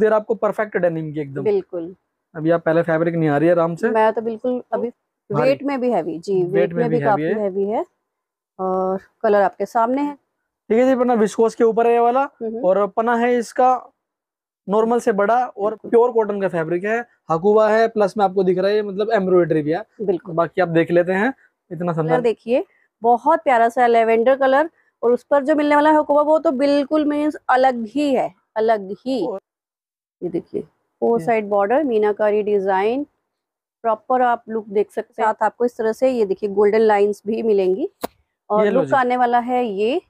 देर आपको perfect denim की एकदम बिल्कुल अभी आप पहले फैब्रिक नहीं आ रही है आराम से मैं तो बिल्कुल अभी वेट तो में भी हैवी जी वेट, वेट में, में भी, भी काफी हैवी है।, है और कलर आपके सामने है ठीक है जी पन्ना विस्कोस के ऊपर है ये वाला हम्म हम्म। और पना है इसका नॉर्मल से बड़ा और प्योर कॉटन का फैब्रिक है हकुबा है प्लस में आपको दिख रहा है मतलब एम्ब्रॉयडरी भी है बिल्कुल बाकी आप देख लेते हैं इतना सुंदर देखिए बहुत प्यारा सा लेवेंडर कलर और उस पर जो मिलने वाला है हकुबा वो तो बिल्कुल मीन्स अलग ही है अलग ही ये देखिए फोर साइड बॉर्डर मीनाकारी डिजाइन प्रॉपर आप लुक देख सकते हैं साथ आपको इस तरह से ये देखिए गोल्डन लाइंस भी मिलेंगी और लुक आने वाला है ये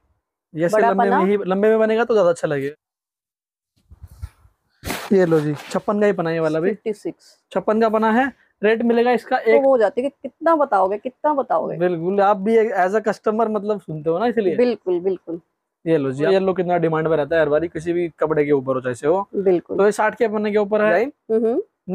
बड़ा लंबे में, ही, लंबे में बनेगा तो ज्यादा अच्छा लगेगा ये लो जी छप्पन का ही ये वाला भी छप्पन का बना है रेट मिलेगा इसका तो एक तो हो जाती है कि कितना बताओगे कितना बताओगे बिल्कुल आप भी एज अ कस्टमर मतलब सुनते हो ना इसलिए बिल्कुल बिल्कुल ये लो जी ये लो कितना डिमांड में रहता है हर बारी किसी भी कपड़े के ऊपर हो चाहे हो बिल्कुल तो ये साठ के अपने के ऊपर है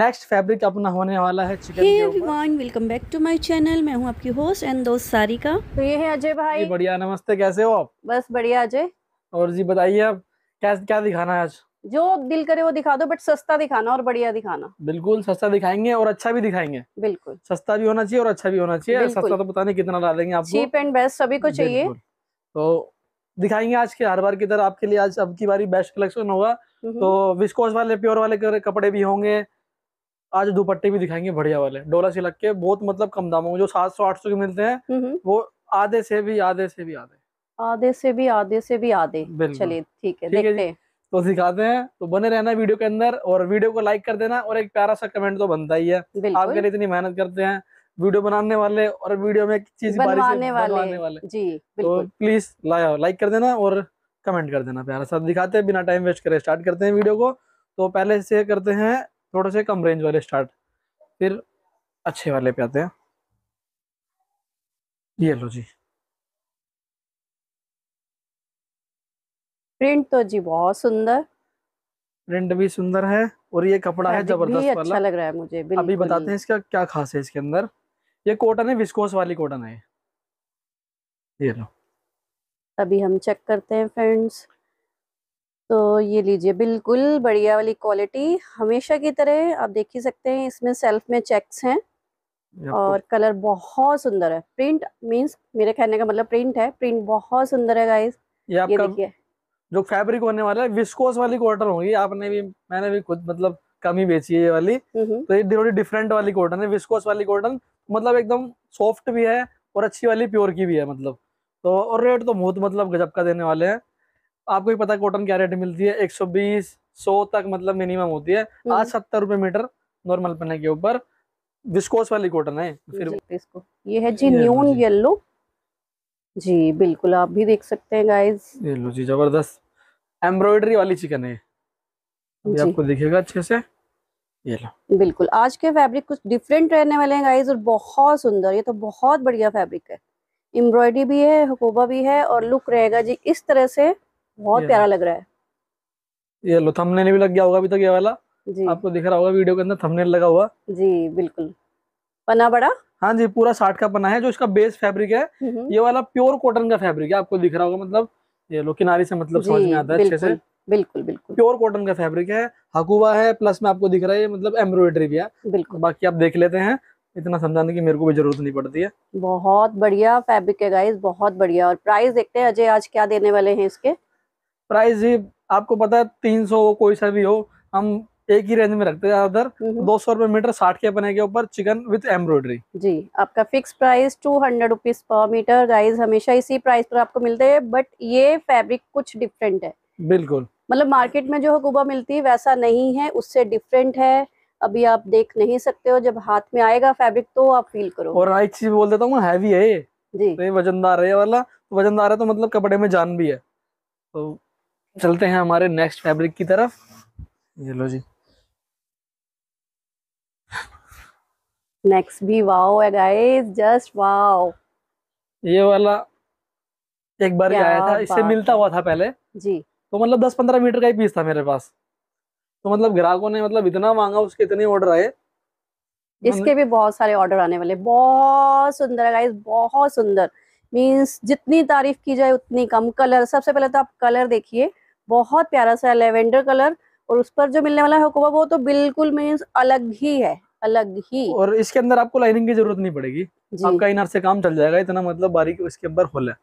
नेक्स्ट फैब्रिक अपना होने वाला है चिकन hey के everyone, welcome back to my channel. मैं हूं आपकी होस्ट एंड दोस्त सारिका तो ये है अजय भाई बढ़िया नमस्ते कैसे हो आप बस बढ़िया अजय और जी बताइए आप क्या क्या दिखाना है आज जो दिल करे वो दिखा दो बट सस्ता दिखाना और बढ़िया दिखाना बिल्कुल सस्ता दिखाएंगे और अच्छा भी दिखाएंगे बिल्कुल सस्ता भी होना चाहिए और अच्छा भी होना चाहिए सस्ता तो पता नहीं कितना ला देंगे आप चीप एंड बेस्ट सभी को चाहिए तो दिखाएंगे आज के हर बार की तरह आपके लिए आज अब की बारी बेस्ट कलेक्शन होगा तो विस्कोस वाले प्योर वाले कपड़े भी होंगे आज दुपट्टे भी दिखाएंगे बढ़िया वाले डोला सिलक के बहुत मतलब कम दामों में जो सात सौ आठ सौ के मिलते हैं वो आधे से भी आधे से भी आधे आधे से भी आधे से भी आधे चलिए ठीक है देखते हैं तो सिखाते हैं तो बने रहना वीडियो के अंदर और वीडियो को लाइक कर देना और एक प्यारा सा कमेंट तो बनता ही है आपके लिए इतनी मेहनत करते हैं वीडियो बनाने वाले और वीडियो में चीज बनवाने वाले, बनवाने वाले जी तो प्लीज लाया लाइक कर देना और कमेंट कर देना प्यारा सा दिखाते हैं बिना टाइम वेस्ट करे स्टार्ट करते हैं वीडियो को तो पहले से करते हैं थोड़े से कम रेंज वाले स्टार्ट फिर अच्छे वाले पे आते हैं ये लो जी प्रिंट तो जी बहुत सुंदर प्रिंट भी सुंदर है और ये कपड़ा है जबरदस्त अच्छा लग रहा है मुझे अभी बताते हैं इसका क्या खास है इसके अंदर ये कॉटन है विस्कोस वाली कॉटन है ये लो अभी हम चेक करते हैं फ्रेंड्स तो ये लीजिए बिल्कुल बढ़िया वाली क्वालिटी हमेशा की तरह आप देख ही सकते हैं इसमें सेल्फ में चेक्स हैं और कलर बहुत सुंदर है प्रिंट मींस मेरे कहने का मतलब प्रिंट है प्रिंट बहुत सुंदर है गाइस ये, ये देखिए जो फैब्रिक होने वाला है विस्कोस वाली कॉटन होगी आपने भी मैंने भी खुद मतलब कम ही बेची है ये वाली तो ये थोड़ी डिफरेंट वाली कॉटन है विस्कोस वाली कॉटन मतलब एकदम सॉफ्ट भी है और अच्छी वाली प्योर की भी है मतलब तो और रेट तो बहुत मतलब गजब का देने वाले हैं आपको ही पता है कॉटन क्या रेट मिलती है 120 100 तक मतलब मिनिमम होती है हम्म। आज सत्तर रुपए मीटर नॉर्मल पन्ने के ऊपर विस्कोस वाली कॉटन है फिर इसको ये है जी न्यून येल्लो जी बिल्कुल आप भी देख सकते हैं गाइस ये लो जी जबरदस्त एम्ब्रॉयडरी वाली चिकन है आपको दिखेगा अच्छे से बिल्कुल आज के फैब्रिक कुछ डिफरेंट रहने वाले हैं गाइज और बहुत सुंदर ये तो बहुत बढ़िया फैब्रिक है एम्ब्रॉयडरी भी है हकोबा भी है और लुक रहेगा जी इस तरह से बहुत प्यारा लग रहा है ये लो थंबनेल भी लग गया होगा अभी तक ये वाला जी आपको दिख रहा होगा वीडियो के अंदर थंबनेल लगा हुआ जी बिल्कुल पना बड़ा हाँ जी पूरा साठ का पना है जो इसका बेस फैब्रिक है हम्म। ये वाला प्योर कॉटन का फैब्रिक है आपको दिख रहा होगा मतलब ये लो किनारी से मतलब समझ में आता है अच्छे से बिल्कुल बिल्कुल प्योर कॉटन का फैब्रिक है हकुआ है प्लस में आपको दिख रहा है मतलब एम्ब्रॉयडरी भी है बिल्कुल बाकी आप देख लेते हैं इतना समझाने की मेरे को भी जरूरत नहीं पड़ती है बहुत बढ़िया फैब्रिक है गाइस बहुत बढ़िया और प्राइस देखते हैं अजय आज क्या देने वाले हैं इसके प्राइस ही आपको पता है तीन सौ कोई सा भी हो हम एक ही रेंज में रखते हैं उधर हम्म। दो सौ रुपए मीटर साठ के बने के ऊपर चिकन विद एम्ब्रॉयडरी जी आपका fix price two hundred rupees per metre guys हमेशा इसी प्राइस पर आपको मिलते हैं बट ये फेब्रिक कुछ डिफरेंट है बिल्कुल मतलब मार्केट में जो हकूबा मिलती है वैसा नहीं है उससे डिफरेंट है अभी आप देख नहीं सकते हो जब हाथ में आएगा फैब्रिक तो आप फील करो और एक चीज बोल देता हूँ हैवी है ये जी तो वजनदार है वाला तो वजनदार है तो मतलब कपड़े में जान भी है तो चलते हैं हमारे नेक्स्ट फैब्रिक की तरफ ये लो जी नेक्स्ट भी वाओ है गाइस जस्ट वाओ ये वाला एक बार आया था इससे मिलता हुआ था पहले जी तो मतलब दस पंद्रह मीटर का ही पीस था मेरे पास तो मतलब ग्राहकों ने मतलब इतना मांगा उसके इतने ऑर्डर आए इसके भी बहुत सारे ऑर्डर आने वाले बहुत सुंदर है बहुत सुंदर मीन्स जितनी तारीफ की जाए उतनी कम कलर सबसे पहले तो आप कलर देखिए बहुत प्यारा सा लेवेंडर कलर और उस पर जो मिलने वाला है वो तो बिल्कुल मीन्स अलग ही है अलग ही और इसके अंदर आपको लाइनिंग की जरूरत नहीं पड़ेगी आपका इनर से काम चल जाएगा इतना मतलब बारीक इसके अंदर होल है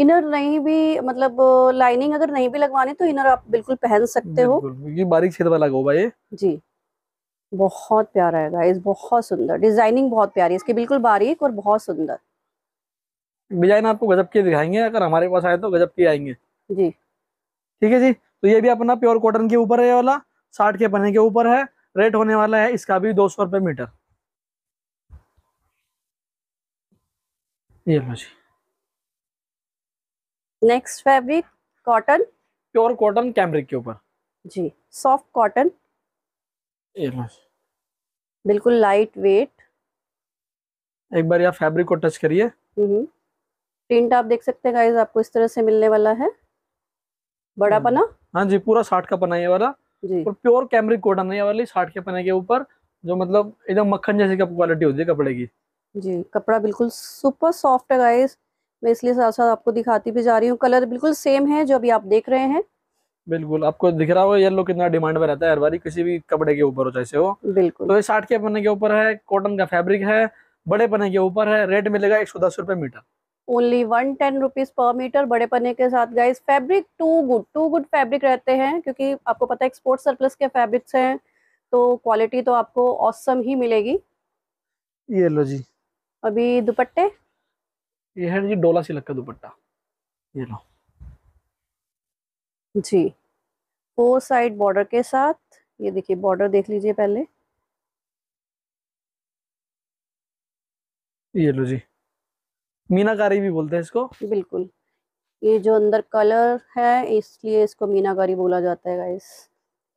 इनर नहीं भी मतलब लाइनिंग अगर नहीं भी लगवानी तो इनर आप बिल्कुल पहन सकते हो ये बारीक छेद वाला गोबा ये जी बहुत प्यारा है गाइस बहुत सुंदर डिजाइनिंग बहुत प्यारी है इसकी बिल्कुल बारीक और बहुत सुंदर डिजाइन आपको गजब के दिखाएंगे अगर हमारे पास आए तो गजब के आएंगे जी ठीक है जी तो ये भी अपना प्योर कॉटन के ऊपर है वाला साठ के पन्ने के ऊपर है रेट होने वाला है इसका भी दो सौ रुपये मीटर ये लो जी next fabric cotton pure cotton cambric के ऊपर जी सॉफ्ट कॉटन बिल्कुल लाइट वेट एक बार यहाँ फैब्रिक को टच करिए प्रिंट हम्म। आप देख सकते हैं आपको इस तरह से मिलने वाला है बड़ा हम्म। पना हाँ जी पूरा साठ का पना ये वाला जी और प्योर कैमरिक कॉटन है वाली साठ के पने के ऊपर जो मतलब एकदम मक्खन जैसी क्वालिटी होती है कपड़े की जी कपड़ा बिल्कुल सुपर सॉफ्ट है गाइस मैं इसलिए साथ साथ आपको दिखाती भी जा रही हूँ कलर बिल्कुल सेम है जो अभी आप देख रहे हैं बिल्कुल आपको दिख रहा होगा येलो कितना डिमांड में रहता है हर बारी किसी भी कपड़े के ऊपर हो जैसे हो बिल्कुल तो ये साठ के पन्ने के ऊपर है कॉटन का फैब्रिक है बड़े पन्ने के ऊपर है रेट मिलेगा एक सौ metre only one ten rupees per metre बड़े पन्ने के साथ guys fabric too good too good fabric रहते हैं क्योंकि आपको पता है एक्सपोर्ट सरप्लस के फैब्रिक्स हैं तो क्वालिटी तो आपको औसम ही मिलेगी ये लो जी अभी दुपट्टे ये है जी डोला सिलक का दुपट्टा ये लो जी फोर साइड बॉर्डर के साथ ये देखिए बॉर्डर देख लीजिए पहले ये लो जी मीनाकारी भी बोलते हैं इसको बिल्कुल ये जो अंदर कलर है इसलिए इसको मीनाकारी बोला जाता है गाइस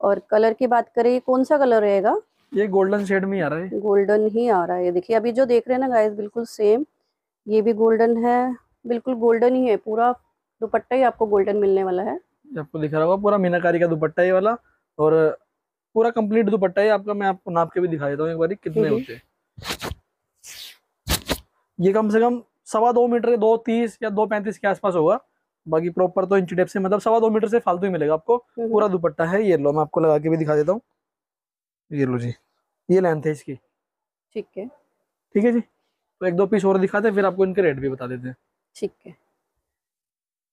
और कलर की बात करें कौन सा कलर रहेगा ये गोल्डन शेड में आ रहा है गोल्डन ही आ रहा है देखिए अभी जो देख रहे हैं ना गाइस बिल्कुल सेम ये भी गोल्डन है बिल्कुल गोल्डन ही है पूरा दुपट्टा ही आपको गोल्डन मिलने वाला है आपको दिख रहा होगा पूरा मीनाकारी का दुपट्टा ही वाला और पूरा कंप्लीट दुपट्टा है आपका मैं आपको नाप के भी दिखा देता हूँ एक बार कितने होते हैं ये कम से कम सवा दो मीटर दो तीस या दो पैंतीस के आसपास होगा बाकी प्रॉपर तो इंच डेप से मतलब सवा दो मीटर से फालतू ही मिलेगा आपको हम्म, हम्म। पूरा दुपट्टा है ये लो मैं आपको लगा के भी दिखा देता हूँ ये लो जी ये लेंथ है इसकी ठीक है ठीक है जी तो एक दो पीस और दिखाते फिर आपको इनके रेट भी बता देते हैं ठीक है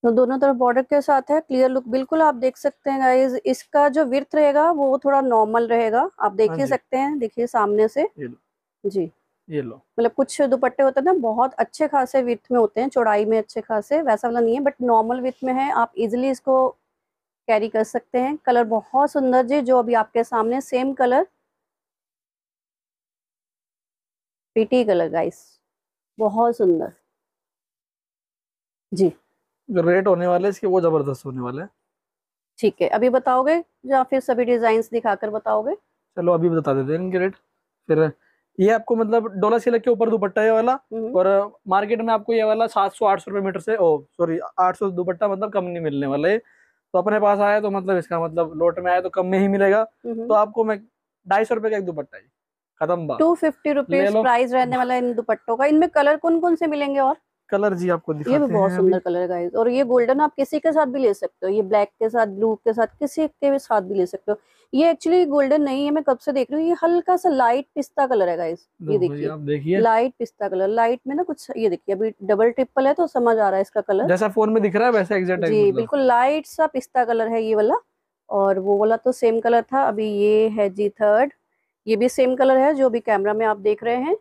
तो दोनों तरफ बॉर्डर के साथ है क्लियर लुक बिल्कुल आप देख सकते हैं गाइज इसका जो विर्थ रहेगा वो थोड़ा नॉर्मल रहेगा आप देख हाँ ही सकते हैं देखिए सामने से ये लो। जी ये लो मतलब कुछ दुपट्टे होते हैं ना बहुत अच्छे खासे विर्थ में होते हैं चौड़ाई में अच्छे खासे वैसा वाला नहीं है बट नॉर्मल विर्थ में है आप इजिली इसको कैरी कर सकते हैं कलर बहुत सुंदर जी जो अभी आपके सामने सेम कलर पीटी कलर गाइस बहुत सुंदर जी जो रेट होने वाले इसके वो जबरदस्त होने वाले ठीक है अभी बताओगे या फिर सभी डिजाइन दिखाकर बताओगे चलो अभी बता देते हैं इनके रेट फिर ये आपको मतलब डोला सिलक के ऊपर दुपट्टा ये वाला हम्म। और मार्केट में आपको ये वाला सात सौ आठ सौ रुपये मीटर से ओ सॉरी आठ सौ दुपट्टा मतलब कम नहीं मिलने वाला है तो अपने पास आया तो मतलब इसका मतलब लोट में आया तो कम में ही मिलेगा हम्म। तो आपको मैं ढाई सौ रुपए का एक दुपट्टा है खत्म टू फिफ्टी रुपीज प्राइस रहने वाला इन दुपट्टों का इनमें कलर कौन कौन से मिलेंगे और कलर जी आपको ये भी बहुत सुंदर कलर गाइस और ये गोल्डन आप किसी के साथ भी ले सकते हो ये ब्लैक के साथ ब्लू के साथ किसी के भी साथ भी ले सकते हो ये एक्चुअली गोल्डन नहीं है मैं कब से देख रही हूँ ये हल्का सा लाइट पिस्ता कलर है गाइस ये देखिए लाइट पिस्ता कलर लाइट में ना कुछ ये देखिए अभी डबल ट्रिपल है तो समझ आ रहा है इसका कलर जैसा फोन में दिख रहा है वैसा एग्जैक्ट जी बिल्कुल लाइट सा पिस्ता कलर है ये वाला और वो वाला तो सेम कलर था अभी ये है जी थर्ड ये भी सेम कलर है जो भी कैमरा में आप देख रहे हैं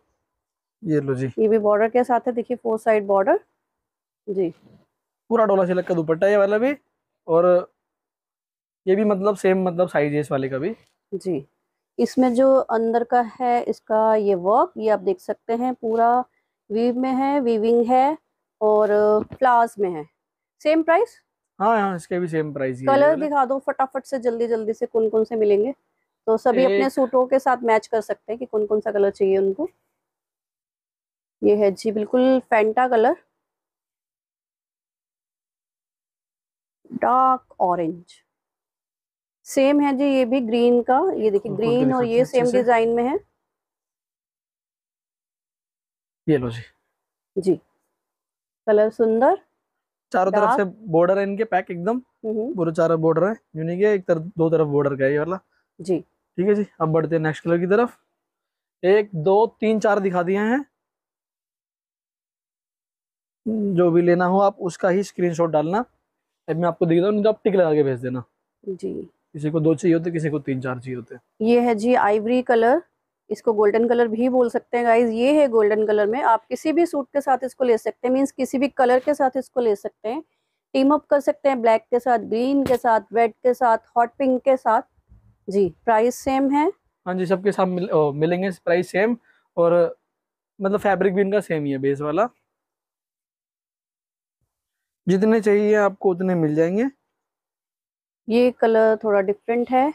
ये लो जी ये भी बॉर्डर के साथ है देखिए फोर साइड बॉर्डर जी पूरा डोला सिलक का दुपट्टा ये वाला भी और ये भी मतलब सेम मतलब साइज है इस वाले का भी जी इसमें जो अंदर का है इसका ये वर्क ये आप देख सकते हैं पूरा वीव में है वीविंग है और फ्लावर्स में है सेम प्राइस हाँ हाँ इसके भी सेम प्राइस कलर दिखा दो फटाफट से जल्दी जल्दी से कौन कौन से मिलेंगे तो सभी एक... अपने सूटों के साथ मैच कर सकते हैं कि कौन कौन सा कलर चाहिए उनको ये है जी बिल्कुल Fanta colour dark orange same है जी ये भी ग्रीन का ये देखिए ग्रीन और ये सेम डिजाइन में है ये लो जी जी कलर सुंदर चारों तरफ से बॉर्डर है इनके पैक एकदम हम्म। पूरे चारों बॉर्डर है यूनिक है एक तरफ दो तरफ बॉर्डर का ये वाला जी ठीक है जी अब बढ़ते हैं नेक्स्ट कलर की तरफ एक दो तीन चार दिखा दिए हैं जो भी लेना हो आप उसका ही स्क्रीनशॉट डालना अब मैं आपको दिखता रहा हूँ तो आप टिक लगा के भेज देना जी किसी को दो चाहिए होते किसी को तीन चार चाहिए होते ये है जी आइवरी कलर इसको गोल्डन कलर भी बोल सकते हैं गाइज ये है गोल्डन कलर में आप किसी भी सूट के साथ इसको ले सकते हैं मीन्स किसी भी कलर के साथ इसको ले सकते हैं टीम अप कर सकते हैं ब्लैक के साथ ग्रीन के साथ रेड के साथ हॉट पिंक के साथ जी प्राइस सेम है हाँ जी सबके साथ मिल, ओ, मिलेंगे प्राइस सेम और मतलब फैब्रिक भी इनका सेम ही है बेस वाला जितने चाहिए आपको उतने मिल जाएंगे ये कलर थोड़ा डिफरेंट है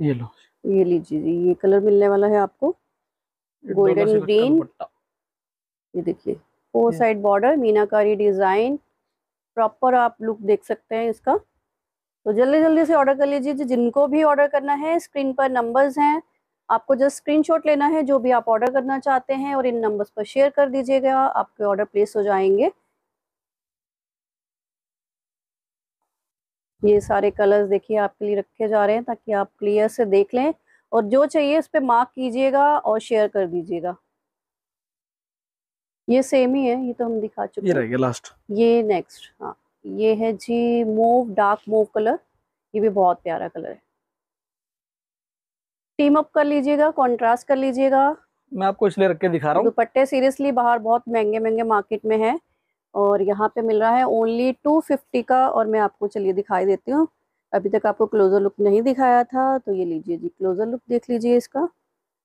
ये लो ये लीजिए जी ये कलर मिलने वाला है आपको गोल्डन तो ग्रीन ये देखिए फोर साइड बॉर्डर मीनाकारी डिजाइन प्रॉपर आप लुक देख सकते हैं इसका तो जल्दी जल्दी से ऑर्डर कर लीजिए जिनको भी ऑर्डर करना है स्क्रीन पर नंबर्स हैं आपको जस्ट स्क्रीनशॉट लेना है जो भी आप ऑर्डर करना चाहते हैं और इन नंबर्स पर शेयर कर दीजिएगा आपके ऑर्डर प्लेस हो जाएंगे ये सारे कलर्स देखिए आपके लिए रखे जा रहे हैं ताकि आप क्लियर से देख लें और जो चाहिए उस पर मार्क कीजिएगा और शेयर कर दीजिएगा ये सेम ही है ये तो हम दिखा चुके हैं लास्ट ये नेक्स्ट हाँ ये है जी मूव डार्क मूव कलर ये भी बहुत प्यारा कलर है टीम अप कर लीजिएगा कॉन्ट्रास्ट कर लीजिएगा मैं आपको इसलिए रख के दिखा रहा हूँ दुपट्टे सीरियसली बाहर बहुत महंगे महंगे मार्केट में है और यहाँ पे मिल रहा है ओनली टू फिफ्टी का और मैं आपको चलिए दिखाई देती हूँ अभी तक आपको क्लोजर लुक नहीं दिखाया था तो ये लीजिए जी क्लोजर लुक देख लीजिए इसका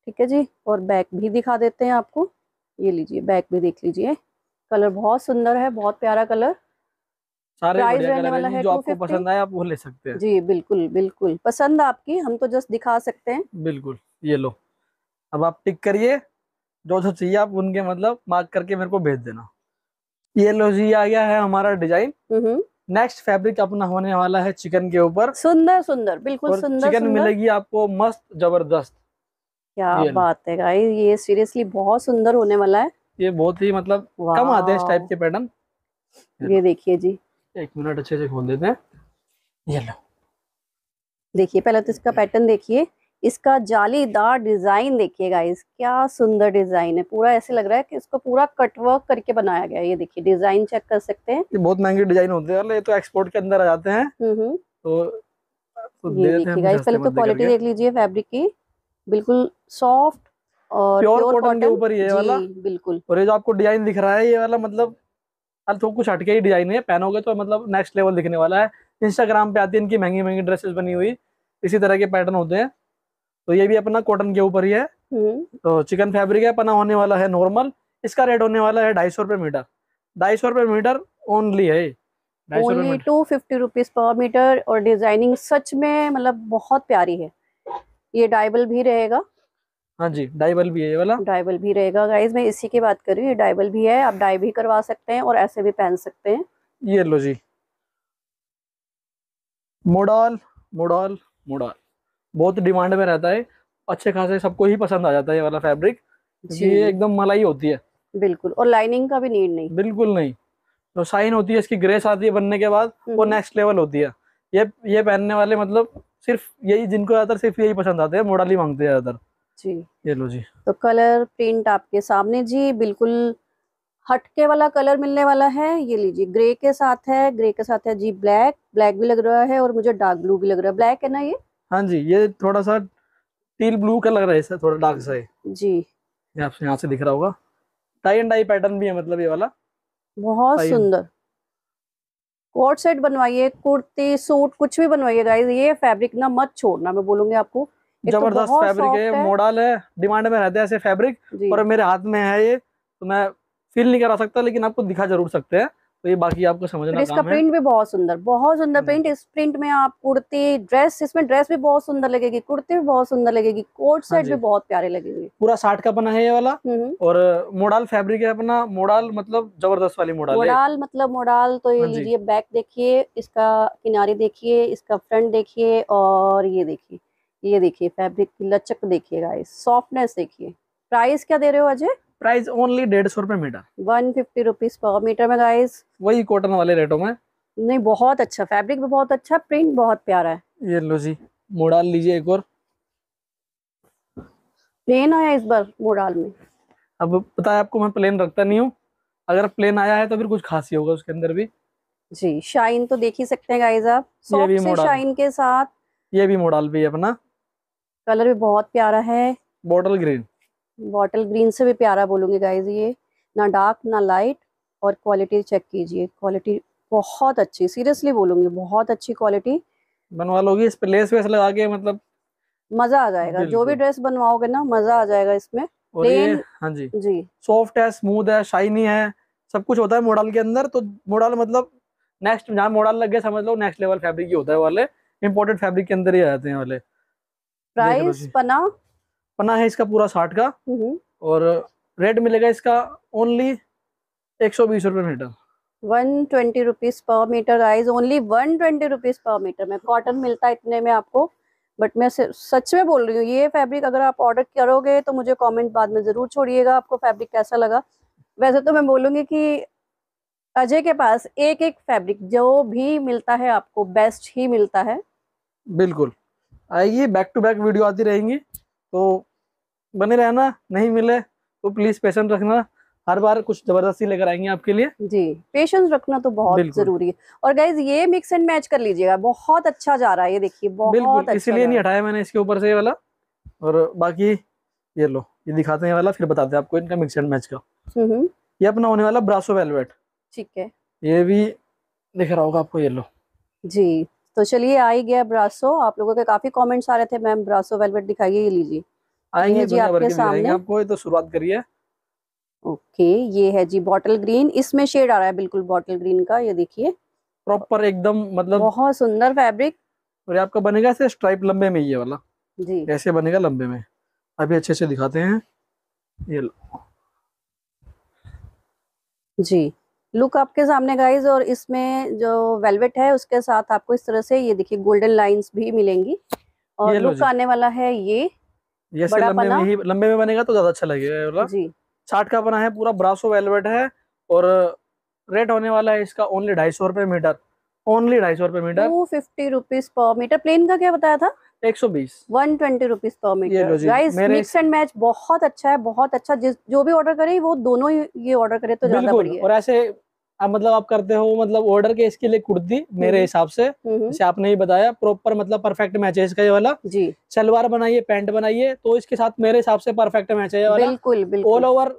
ठीक है जी और बैक भी दिखा देते हैं आपको ये लीजिए बैक भी देख लीजिए कलर बहुत सुंदर है बहुत प्यारा कलर सारे प्राइस रहने वाला है जो आपको पसंद आए आप वो ले सकते हैं जी बिल्कुल बिल्कुल पसंद आपकी हम तो जस्ट दिखा सकते हैं बिल्कुल ये लो अब आप टिक करिए जो जो चाहिए आप उनके मतलब मार्क करके मेरे को भेज देना ये लो जी आ गया है हमारा डिजाइन नेक्स्ट फैब्रिक अपना होने वाला है चिकन के ऊपर सुंदर सुंदर बिल्कुल सुंदर चिकन मिलेगी आपको मस्त जबरदस्त क्या बात है गाइस ये सीरियसली बहुत सुंदर होने वाला है ये बहुत ही मतलब कम आते हैं इस टाइप के पैटर्न ये देखिए जी एक मिनट अच्छे से खोल देते हैं ये लो देखिए पहले तो इसका पैटर्न देखिए इसका जालीदार डिजाइन देखिए गाइस क्या सुंदर डिजाइन है पूरा ऐसे लग रहा है कि इसको पूरा कटवर्क करके बनाया गया है ये देखिए डिजाइन चेक कर सकते हैं ये बहुत महंगे डिजाइन होते हैं ये तो एक्सपोर्ट के अंदर आ जाते हैं हम्म, हम्म। तो, तो ये देखिए गाइस पहले तो क्वालिटी देख लीजिए फैब्रिक की बिल्कुल सॉफ्ट और प्योर कॉटन के ऊपर ये वाला बिल्कुल और ये जो आपको डिजाइन दिख रहा है ये वाला मतलब तो कुछ हटके ही डिजाइन है पहनोगे तो मतलब नेक्स्ट लेवल दिखने वाला है इंस्टाग्राम पे आती है इनकी महंगी महंगी ड्रेसेस बनी हुई इसी तरह के पैटर्न होते हैं तो ये भी अपना कॉटन के ऊपर ही है हम्म। तो चिकन फैब्रिक है अपना होने वाला है नॉर्मल इसका रेट होने वाला है ढाई सौ रुपये मीटर ढाई सौ रुपये मीटर ओनली है only two fifty rupees per metre और डिजाइनिंग सच में मतलब बहुत प्यारी है ये डाइबल भी रहेगा हाँ जी डाइबल भी है ये वाला डाइबल भी रहेगा गाइज मैं इसी की बात कर रही हूँ डाइबल भी है आप डाई भी करवा सकते हैं और ऐसे भी पहन सकते हैं ये लो जी मोडाल मोडाल मोडाल बहुत डिमांड में रहता है अच्छे खासे सबको ही पसंद आ जाता है ये वाला फैब्रिक ये एकदम मलाई होती है बिल्कुल और लाइनिंग का भी नीड नहीं बिल्कुल नहीं तो साइन होती है इसकी ग्रेस आती है बनने के बाद वो नेक्स्ट हम्म। लेवल होती है ये ये पहनने वाले मतलब सिर्फ यही जिनको ज्यादातर सिर्फ यही पसंद आते हैं ही मांगते हैं ज्यादातर जी ये लो जी तो कलर प्रिंट आपके सामने जी बिल्कुल हटके वाला कलर मिलने वाला है ये लीजिए ग्रे के साथ है ग्रे के साथ है जी ब्लैक ब्लैक भी लग रहा है और मुझे डार्क ब्लू भी लग रहा है ब्लैक है ना ये हाँ जी ये थोड़ा सा टील ब्लू का लग रहा है थोड़ा डार्क सा है जी ये आपसे यहाँ से दिख रहा होगा टाई एंड टाई पैटर्न भी है मतलब ये वाला बहुत सुंदर कोट सेट बनवाइए कुर्ती सूट कुछ भी बनवाइए गाइज ये फैब्रिक ना मत छोड़ना मैं बोलूंगी आपको तो जबरदस्त तो फैब्रिक है मोडल है डिमांड में रहते हैं ऐसे फैब्रिक और मेरे हाथ में है ये तो मैं फील नहीं करा सकता लेकिन आपको दिखा जरूर सकते हैं तो ये बाकी आपको समझना इसका प्रिंट भी बहुत सुंदर बहुत सुंदर प्रिंट इस प्रिंट में आप कुर्ती ड्रेस इसमें ड्रेस भी बहुत सुंदर लगेगी कुर्ती भी बहुत सुंदर लगेगी कोट सेट हाँ भी बहुत प्यारे लगेगी पूरा साठ का बना है ये वाला हम्म, हम्म। और मोडाल फैब्रिक है अपना मोडाल मतलब जबरदस्त वाली मोडाल मोडाल मतलब मोडाल तो ये हाँ लीजिए बैक देखिए इसका किनारे देखिए इसका फ्रंट देखिए और ये देखिए ये देखिए फैब्रिक की लचक देखिए गाइस सॉफ्टनेस देखिए प्राइस क्या दे रहे हो अजय प्राइस ओनली डेढ़ सौ रुपए metre one fifty rupees per metre में गाइस वही कॉटन वाले रेटों में नहीं बहुत अच्छा फैब्रिक भी बहुत अच्छा प्रिंट बहुत प्यारा है ये लो जी मोड़ाल लीजिए एक और प्लेन आया इस बार मोड़ाल में अब पता है आपको मैं प्लेन रखता नहीं हूँ अगर प्लेन आया है तो फिर कुछ खास ही होगा उसके अंदर भी जी शाइन तो देख ही सकते हैं गाइस आप सॉफ्ट से शाइन के साथ ये भी मोड़ाल भी है अपना कलर भी बहुत प्यारा है बॉटल ग्रीन बॉटल ग्रीन से भी प्यारा बोलूंगी गाइज ये ना डार्क ना लाइट और क्वालिटी चेक कीजिए क्वालिटी बहुत अच्छी सीरियसली बोलूंगी बहुत अच्छी क्वालिटी बनवा लोगी इस पे लेस वेस लगा के मतलब मजा आ जाएगा जो भी ड्रेस बनवाओगे ना मजा आ जाएगा इसमें और ये हाँ जी जी सॉफ्ट है स्मूथ है शाइनी है सब कुछ होता है मॉडल के अंदर तो मॉडल मतलब नेक्स्ट जहाँ मॉडल लग गया समझ लो नेक्स्ट लेवल फैब्रिक ही होता है वाले इम्पोर्टेड फैब्रिक के अंदर ही आते हैं वाले प्राइस पना पना है इसका पूरा साठ का हम्म। और रेट मिलेगा इसका ओनली एक सौ बीस रुपये metre one twenty rupees per metre rice only one twenty rupees per metre में कॉटन मिलता है इतने में आपको बट मैं सच में बोल रही हूँ ये फैब्रिक अगर आप ऑर्डर करोगे तो मुझे कमेंट बाद में ज़रूर छोड़िएगा आपको फैब्रिक कैसा लगा वैसे तो मैं बोलूँगी कि अजय के पास एक एक फैब्रिक जो भी मिलता है आपको बेस्ट ही मिलता है बिल्कुल आएगी बैक टू बैक वीडियो आती रहेंगी तो बने रहना नहीं मिले तो प्लीज़ पेशेंट रखना हर बार कुछ जबरदस्ती लेकर आएंगे आपके लिए जी पेशेंस रखना तो बहुत जरूरी है और गाइज ये मिक्स एंड मैच कर लीजिएगा बहुत अच्छा जा रहा है ये देखिए बहुत अच्छा इसीलिए नहीं हटाया मैंने इसके ऊपर से ये वाला और बाकी ये लो ये दिखाते हैं वाला फिर बताते हैं आपको इनका मिक्स एंड मैच का हम्म हम्म। ये अपना होने वाला ब्रासो वेलवेट ठीक है ये भी दिख रहा होगा आपको ये लो जी तो चलिए आ ही गया ब्रासो आप लोगों के काफी कमेंट्स आ रहे थे मैम ब्रासो वेलवेट दिखाइए ये लीजिए आएंगे जी आपके सामने आपको तो शुरुआत करिए ओके ये है जी बॉटल ग्रीन इसमें शेड आ रहा है बिल्कुल बॉटल ग्रीन का ये देखिए प्रॉपर एकदम मतलब बहुत सुंदर फैब्रिक और आपका बनेगा ऐसे स्ट्राइप लंबे में ये वाला जी ऐसे बनेगा लंबे में अभी अच्छे से दिखाते हैं ये लो। जी लुक आपके सामने गाइज और इसमें जो वेलवेट है उसके साथ आपको इस तरह से ये देखिए गोल्डन लाइंस भी मिलेंगी और लुक आने वाला है ये लंबे में बनेगा तो ज्यादा अच्छा लगेगा जी साठ का बना है पूरा ब्रासो वेलवेट है और रेट होने वाला है इसका ओनली ढाई सौ रुपए मीटर ओनली ढाई सौ रुपए metre two fifty rupees per metre plain का क्या बताया था एक सौ बीस one twenty rupees per metre guys mix and match बहुत अच्छा है बहुत अच्छा जिस जो भी ऑर्डर करे वो दोनों ही ये ऑर्डर करे तो ज्यादा बढ़िया और ऐसे आप मतलब आप करते हो मतलब ऑर्डर के इसके लिए कुर्ती मेरे हम्म। हिसाब से हम्म। जैसे आपने ही बताया प्रॉपर मतलब परफेक्ट मैच है इसका ये वाला जी सलवार बनाइए पैंट बनाइए तो इसके साथ मेरे हिसाब से परफेक्ट मैच है ये वाला बिल्कुल बिल्कुल ऑल ओवर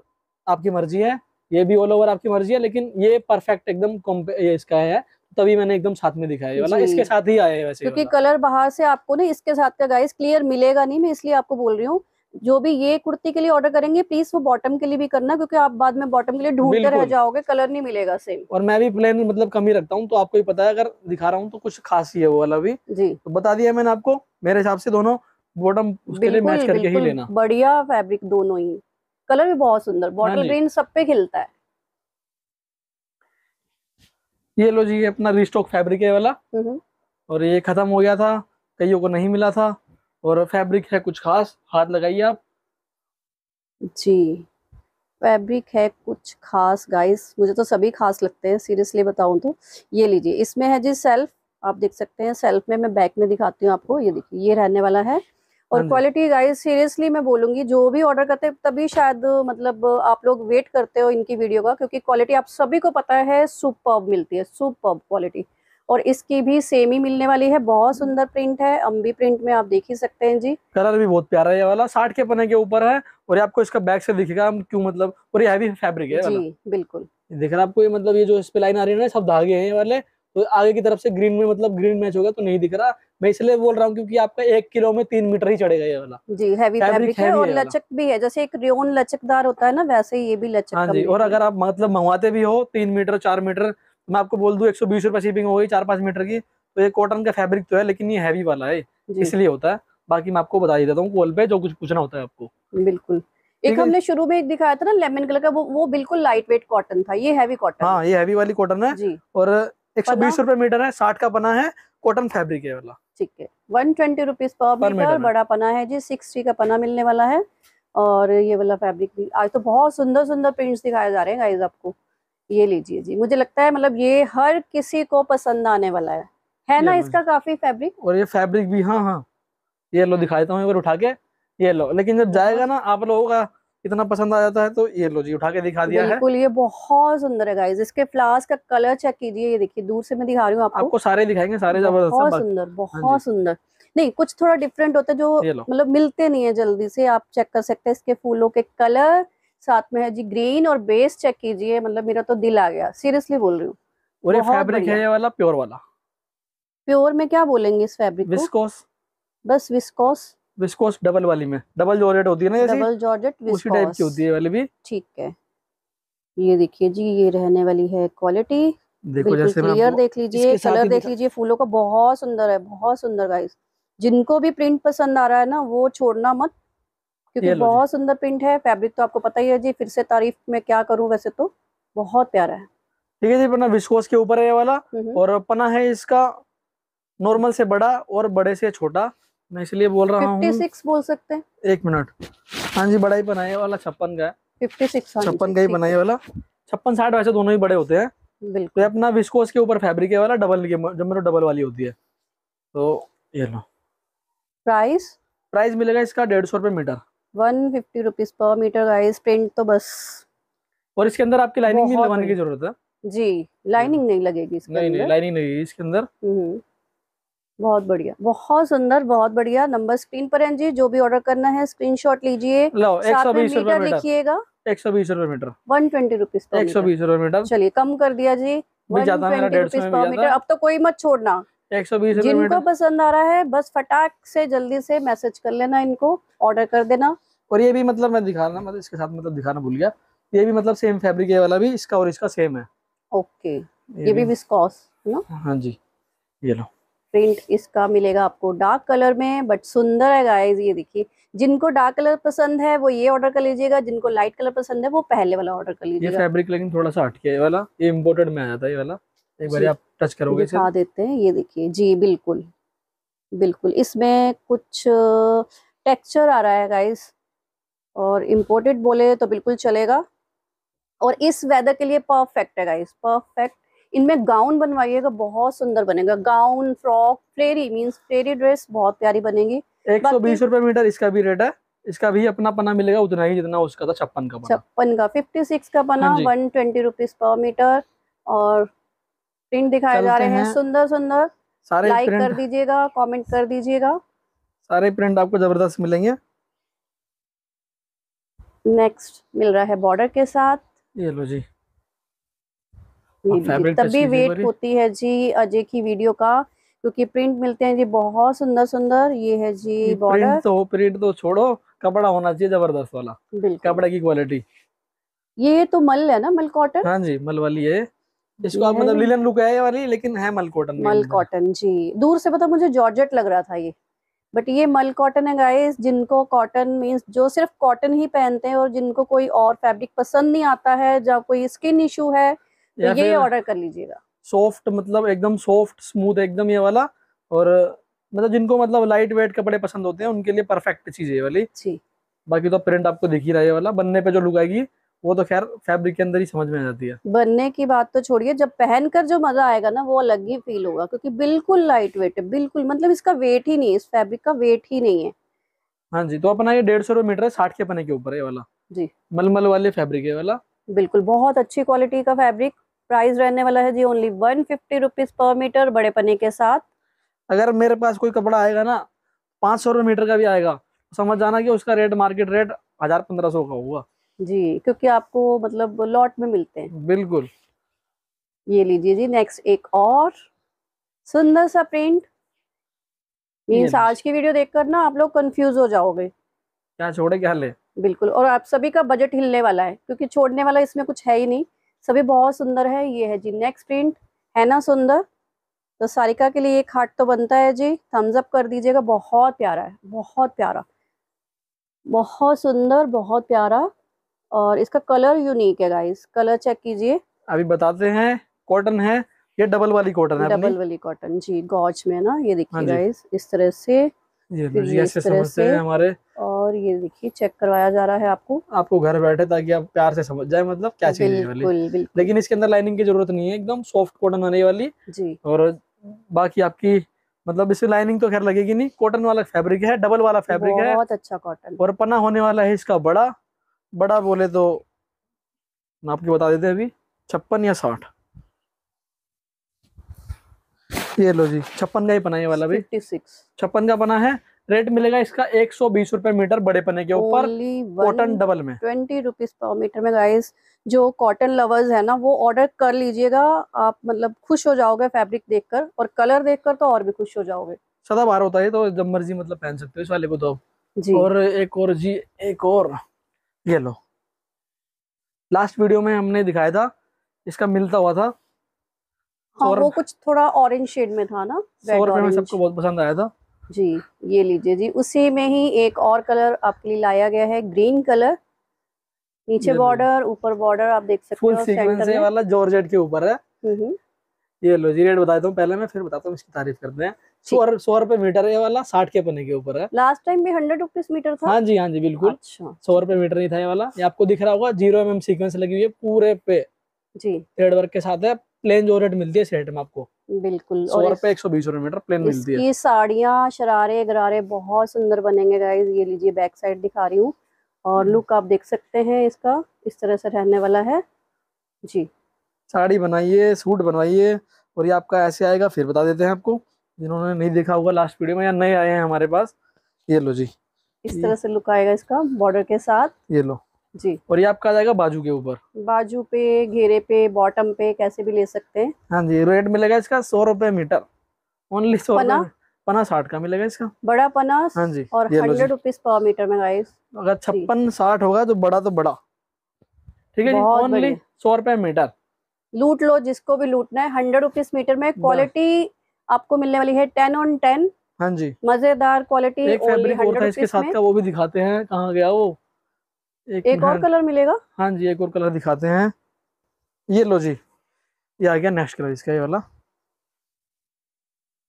आपकी मर्जी है ये भी ऑल ओवर आपकी मर्जी है लेकिन ये परफेक्ट एकदम ये इसका है तभी मैंने एकदम साथ में दिखाया ये वाला इसके साथ ही आया है वैसे क्योंकि कलर बाहर से आपको ना इसके साथ का गाइस क्लियर मिलेगा नहीं मैं इसलिए आपको बोल रही हूँ जो भी ये कुर्ती के लिए ऑर्डर करेंगे प्लीज वो बॉटम के लिए भी करना क्योंकि आप बाद में बॉटम के लिए ढूंढते रह जाओगे कलर नहीं मिलेगा सेम और मैं भी प्लेन मतलब कम ही रखता हूँ तो आपको ही पता है अगर दिखा रहा हूँ तो कुछ खास ही है वो वाला भी जी तो बता दिया मैंने आपको मेरे हिसाब से दोनों बॉटम उसके लिए मैच करके ही लेना बढ़िया फेब्रिक दोनों ही कलर भी बहुत सुंदर बॉटल हाँ ग्रीन सब पे खिलता है ये लो जी अपना रिस्टॉक फैब्रिक है वाला हम्म, हम्म। और ये खत्म हो गया था कईयों को नहीं मिला था और फैब्रिक है कुछ खास हाथ लगाइए आप जी फैब्रिक है कुछ खास गाइस मुझे तो सभी खास लगते हैं सीरियसली बताऊं तो ये लीजिए इसमें है जी सेल्फ आप देख सकते हैं सेल्फ में मैं बैक में दिखाती हूँ आपको ये देखिए ये रहने वाला है और क्वालिटी गाइस सीरियसली मैं बोलूंगी जो भी ऑर्डर करते हैं तभी शायद मतलब आप लोग वेट करते हो इनकी वीडियो का क्योंकि क्वालिटी आप सभी को पता है सुपर मिलती है सुपर क्वालिटी और इसकी भी सेम ही मिलने वाली है बहुत सुंदर प्रिंट है अम्बी प्रिंट में आप देख ही सकते हैं जी कलर भी बहुत प्यारा है ये वाला साठ के पने के ऊपर है और आपको इसका बैक से दिखेगा हम क्यों मतलब और ये हैवी फैब्रिक है जी बिल्कुल देख रहे आपको ये मतलब ये जो इस पे लाइन आ रही है ना सब धागे हैं वाले तो आगे की तरफ से ग्रीन में मतलब ग्रीन मैच होगा तो नहीं दिख रहा मैं इसलिए बोल रहा हूँ क्योंकि आपका एक किलो में तीन मीटर ही चढ़ेगा ये वाला जी हैवी फैब्रिक है और लचक भी है जैसे एक रियोन लचकदार होता है ना वैसे ये भी लचक हाँ जी और अगर आप मतलब मंगवाते भी हो तीन मीटर चार मीटर तो मैं आपको बोल दू एक सौ बीस रुपये शिपिंग हो गई चार पांच मीटर की तो ये कॉटन का फैब्रिक तो है लेकिन ये हैवी वाला है इसलिए होता है बाकी मैं आपको बता ही देता हूँ कॉल पे जो कुछ पूछना होता है आपको बिल्कुल एक हमने शुरू में एक दिखाया था ना लेमन कलर का वो वो बिल्कुल लाइट वेट कॉटन था ये हैवी कॉटन हाँ ये हैवी वाली कॉटन है जी और एक सौ बीस रुपए मीटर है साठ का बना है कॉटन फैब्रिक है वाला ठीक है one twenty rupees per metre बड़ा पना है जी सिक्सटी का पना मिलने वाला है और ये वाला फैब्रिक भी आज तो बहुत सुंदर सुंदर प्रिंट्स दिखाए जा रहे हैं गाइज आपको ये लीजिए जी मुझे लगता है मतलब ये हर किसी को पसंद आने वाला है है ना इसका हाँ। काफी फैब्रिक और ये फैब्रिक भी हाँ हाँ ये लो दिखा देता हूँ उठा के ये लो लेकिन जब जाएगा ना आप लोगों का इतना पसंद आ जाता है तो ये लो जी उठा के दिखा दिया बिल्कुल ये बहुत सुंदर है गाइस इसके फ्लास्क का कलर चेक कीजिए ये देखिए दूर से मैं दिखा रही हूँ आपको आपको सारे दिखाएंगे सारे जबरदस्त बहुत सुंदर हाँ बहुत सुंदर नहीं कुछ थोड़ा डिफरेंट होता है जो मतलब मिलते नहीं है जल्दी से आप चेक कर सकते हैं इसके फूलों के कलर साथ में है जी ग्रीन और बेस चेक कीजिए मतलब मेरा तो दिल आ गया सीरियसली बोल रही हूँ और फैब्रिक है ये वाला प्योर वाला प्योर में क्या बोलेंगे इस फैब्रिक विस्कोस बस विस्कोस विस्कोस डबल वाली में डबल जॉर्जेट होती है ना डबल जॉर्जेट उसी टाइप की होती है वाली भी ठीक है ये देखिए जी ये रहने वाली है क्वालिटी देखो जैसे क्लियर देख लीजिए कलर देख लीजिए फूलों का बहुत सुंदर है बहुत सुंदर गाइस जिनको भी प्रिंट पसंद आ रहा है ना वो छोड़ना मत क्योंकि बहुत सुंदर प्रिंट है फैब्रिक तो आपको पता ही है जी फिर से तारीफ में क्या करूँ वैसे तो बहुत प्यारा है ठीक है जी पन्ना विश्वास के ऊपर है ये वाला और पना है इसका नॉर्मल से बड़ा और बड़े से छोटा मैं इसलिए बोल रहा हूँ बोल सकते हैं एक मिनट हाँ जी बड़ा ही बनाया वाला छप्पन का फिफ्टी हाँ सिक्स छप्पन का ही बनाया वाला छप्पन साठ वैसे दोनों ही बड़े होते हैं बिल्कुल तो अपना विस्कोस के ऊपर फैब्रिक है वाला डबल जब मेरे डबल वाली होती है तो ये लो प्राइस प्राइस मिलेगा इसका डेढ़ सौ रुपये metre one fifty rupees per metre guys print तो बस और इसके अंदर आपकी लाइनिंग भी लगाने की जरूरत है जी लाइनिंग हम्म। नहीं लगेगी इसके नहीं नहीं लाइनिंग नहीं इसके अंदर हम्म। बहुत बढ़िया बहुत सुंदर बहुत बढ़िया नंबर स्क्रीन पर है जी जो भी ऑर्डर करना है स्क्रीनशॉट लीजिए लिखिएगा एक सौ बीस रुपए मीटर वन ट्वेंटी रुपीज एक सौ बीस रुपए मीटर चलिए कम कर दिया जी one twenty rupees per metre अब तो कोई मत छोड़ना एक सौ बीस जिनको पसंद आ रहा है बस फटाक से जल्दी से मैसेज कर लेना इनको ऑर्डर कर देना और ये भी मतलब मैं दिखा रहा मतलब इसके साथ मतलब दिखाना भूल गया ये भी मतलब सेम फैब्रिक है वाला भी इसका और इसका सेम है ओके ये, ये भी विस्कोस ना हाँ जी ये लो प्रिंट इसका मिलेगा आपको डार्क कलर में बट सुंदर है गाइस ये देखिए जिनको डार्क कलर पसंद है वो ये ऑर्डर कर लीजिएगा जिनको लाइट कलर पसंद है वो पहले वाला ऑर्डर कर लीजिएगा ये फैब्रिक लेकिन थोड़ा सा हटके है वाला ये इम्पोर्टेड में आ जाता है ये वाला एक बार आप टच करोगे दिखा देते हैं ये देखिए जी बिल्कुल बिल्कुल इसमें कुछ टेक्सचर आ रहा है गाइस और इम्पोर्टेड बोले तो बिल्कुल चलेगा और इस वेदर के लिए परफेक्ट है गाइस परफेक्ट इनमें गाउन बनवाइएगा बहुत सुंदर बनेगा gown frock flary means flary dress बहुत प्यारी बनेगी एक सौ बीस रूपए मीटर इसका भी रेट है इसका भी अपना पना मिलेगा उतना ही जितना उसका था छप्पन का छप्पन का फिफ्टी सिक्स का पना one twenty rupees per metre और प्रिंट दिखाए जा रहे हैं सुंदर सुंदर लाइक कर दीजिएगा कमेंट कर दीजिएगा सारे प्रिंट आपको जबरदस्त मिलेंगे नेक्स्ट मिल रहा है बॉर्डर के साथ ये लो जी तभी वेट होती है जी अजय की वीडियो का क्योंकि प्रिंट मिलते हैं जी बहुत सुंदर सुंदर ये है जी बॉर्डर तो प्रिंट तो छोड़ो कपड़ा होना चाहिए जबरदस्त वाला कपड़े की क्वालिटी ये तो मल है ना मल कॉटन हाँ जी मल वाली है इसको आप मतलब लुक है वाली लेकिन है मल कॉटन मल कॉटन जी दूर से पता मुझे जॉर्जेट लग रहा था ये बट ये मल कॉटन है गाइस जिनको कॉटन मींस जो सिर्फ कॉटन ही पहनते हैं और जिनको कोई और फैब्रिक पसंद नहीं आता है जब कोई स्किन इशू है तो ये ऑर्डर कर लीजिएगा सॉफ्ट मतलब एकदम सॉफ्ट स्मूथ एकदम ये वाला और मतलब जिनको मतलब लाइट वेट कपड़े पसंद होते हैं उनके लिए परफेक्ट चीज है वाली बाकी तो प्रिंट आपको दिख ही रहा है वाला बनने पे जो लुक आएगी वो तो खैर फैब्रिक के अंदर ही समझ में आ जाती है बनने की बात तो छोड़िए जब पहनकर जो मजा आएगा ना वो अलग ही फील होगा क्योंकि बिल्कुल लाइट वेट है बिल्कुल मतलब इसका वेट ही नहीं है इस फैब्रिक का वेट ही नहीं है हाँ जी तो अपना ये डेढ़ सौ मीटर है साठ के पने के ऊपर है वाला जी मलमल वाले फेब्रिक है वाला बिल्कुल बहुत अच्छी क्वालिटी का फेब्रिक प्राइस रहने वाला है जी only one fifty per metre बड़े पने के साथ अगर मेरे पास कोई कपड़ा आएगा ना पाँच सौ मीटर का भी आएगा तो समझ जाना कि उसका रेट मार्केट रेट हजार पंद्रह सौ का होगा जी क्योंकि आपको मतलब लॉट में मिलते हैं बिल्कुल ये लीजिए जी नेक्स्ट एक और सुंदर सा प्रिंट मीन्स आज की वीडियो देखकर ना आप लोग कंफ्यूज हो जाओगे क्या छोड़े क्या ले बिल्कुल और आप सभी का बजट हिलने वाला है क्योंकि छोड़ने वाला इसमें कुछ है ही नहीं सभी बहुत सुंदर है ये है जी नेक्स्ट प्रिंट है ना सुंदर तो सारिका के लिए एक हार्ट तो बनता है जी थम्स अप कर दीजिएगा बहुत प्यारा है बहुत प्यारा बहुत सुंदर बहुत प्यारा और इसका कलर यूनिक है गाइस कलर चेक कीजिए अभी बताते हैं कॉटन है ये डबल वाली कॉटन है डबल वाली कॉटन जी गॉच में ना ये देखिए हाँ गाइस इस तरह से ये, ये इस तरह से हमारे और ये देखिए चेक करवाया जा रहा है आपको आपको घर बैठे ताकि आप प्यार से समझ जाए मतलब क्या चीज है वाली लेकिन इसके अंदर लाइनिंग की जरूरत नहीं है एकदम सॉफ्ट कॉटन आने वाली जी और बाकी आपकी मतलब इसकी लाइनिंग तो खैर लगेगी नहीं कॉटन वाला फैब्रिक है डबल वाला फैब्रिक है बहुत अच्छा कॉटन और पना होने वाला है इसका बड़ा बड़ा बोले तो मैं आपको बता देते अभी छप्पन या साठ ये लो जी छप्पन का ही ये वाला भी छप्पन का बना है रेट मिलेगा इसका एक सौ बीस रूपए मीटर बड़े पने के ऊपर कॉटन डबल में ट्वेंटी रुपीज पर मीटर में गाइस जो कॉटन लवर्स है ना वो ऑर्डर कर लीजिएगा आप मतलब खुश हो जाओगे फैब्रिक देखकर और कलर देखकर तो और भी खुश हो जाओगे सदा बार होता है तो जब मर्जी मतलब पहन सकते हो इस वाले को तो जी और एक और जी एक और ये लो लास्ट वीडियो में हमने दिखाया था इसका मिलता हुआ था हाँ, और वो कुछ थोड़ा ऑरेंज शेड में था ना में सबको बहुत पसंद आया था जी ये लीजिए जी उसी में ही एक और कलर आपके लिए लाया गया है ग्रीन कलर नीचे बॉर्डर ऊपर बॉर्डर आप देख सकते हो फुल सीक्वेंस वाला जॉर्जेट के ऊपर है हम्म, हम्म। ये लो जी रेट बता देता हूँ पहले मैं फिर बताता हूँ इसकी तारीफ करते हैं सौ रुपए मीटर ये वाला साठ के पने के ऊपर है लास्ट टाइम भी हंड्रेड रुपीज मीटर था हाँ जी हाँ जी बिल्कुल अच्छा। सौ रुपए मीटर नहीं था ये वाला ये आपको दिख रहा होगा जीरो एम सीक्वेंस लगी हुई है पूरे पे जी रेड वर्क के साथ है प्लेन जो रेट मिलती है सेट में आपको बिल्कुल सौ रुपए एक सौ बीस रुपए मीटर प्लेन मिलती है ये साड़ियाँ शरारे गरारे बहुत सुंदर बनेंगे गाइज ये लीजिए बैक साइड दिखा रही हूँ और लुक हम्म। आप देख सकते हैं इसका इस तरह से रहने वाला है जी साड़ी बनाइए सूट बनवाइए और ये आपका ऐसे आएगा फिर बता देते हैं आपको जिन्होंने नहीं देखा होगा लास्ट वीडियो में या नए आए हैं हमारे पास ये लो जी इस तरह से लुक आएगा इसका बॉर्डर के साथ ये लो जी और ये आपका जाएगा बाजू के ऊपर बाजू पे घेरे पे बॉटम पे कैसे भी ले सकते हैं हाँ जी रेट मिलेगा इसका सौ रुपए मीटर ओनली सौ पना पना साठ का मिलेगा इसका बड़ा पना हाँ जी और हंड्रेड रुपीज पर मीटर में गाइस अगर छप्पन साठ होगा तो बड़ा तो बड़ा ठीक है ओनली सौ रुपए मीटर लूट लो जिसको भी लूटना है हंड्रेड रुपीज मीटर में क्वालिटी आपको मिलने वाली है टेन ऑन टेन हाँ जी मजेदार क्वालिटी एक इसके साथ का वो भी दिखाते हैं कहाँ गया वो एक, एक और कलर मिलेगा हाँ जी एक और कलर दिखाते हैं ये लो जी ये आ गया नेक्स्ट कलर इसका ये वाला